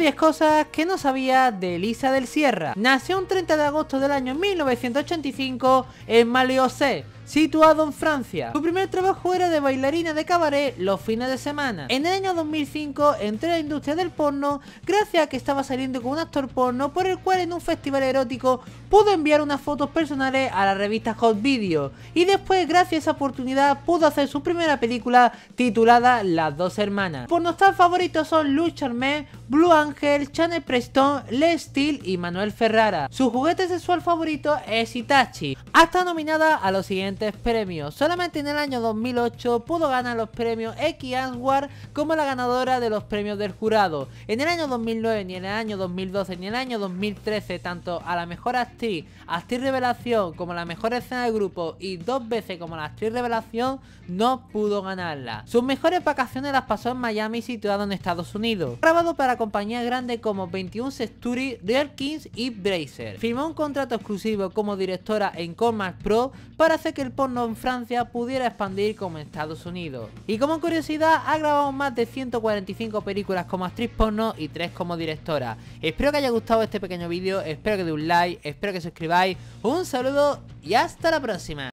10 cosas que no sabía de Elisa del Sierra. Nació un 30 de agosto del año 1985 en Maliocé, situado en Francia. Su primer trabajo era de bailarina de cabaret los fines de semana. En el año 2005 entró en la industria del porno gracias a que estaba saliendo con un actor porno por el cual en un festival erótico pudo enviar unas fotos personales a la revista Hot Video y después gracias a esa oportunidad pudo hacer su primera película titulada Las dos hermanas. Por nuestros favoritos son Luz Charmé, Blue Angel, Chanel Preston, Le steel y Manuel Ferrara. Su juguete sexual favorito es Itachi. Hasta nominada a los siguientes premios. Solamente en el año 2008 pudo ganar los premios X Award como la ganadora de los premios del jurado. En el año 2009, ni en el año 2012, ni en el año 2013, tanto a la mejor actriz, actriz revelación como la mejor escena de grupo y dos veces como la actriz revelación, no pudo ganarla. Sus mejores vacaciones las pasó en Miami, situado en Estados Unidos. Grabado para compañía grande como 21 Century, The Kings y Bracer. Firmó un contrato exclusivo como directora en CommaX Pro para hacer que el porno en Francia pudiera expandir como en Estados Unidos. Y como curiosidad, ha grabado más de 145 películas como actriz porno y 3 como directora. Espero que haya gustado este pequeño vídeo, espero que dé un like, espero que suscribáis, un saludo y hasta la próxima.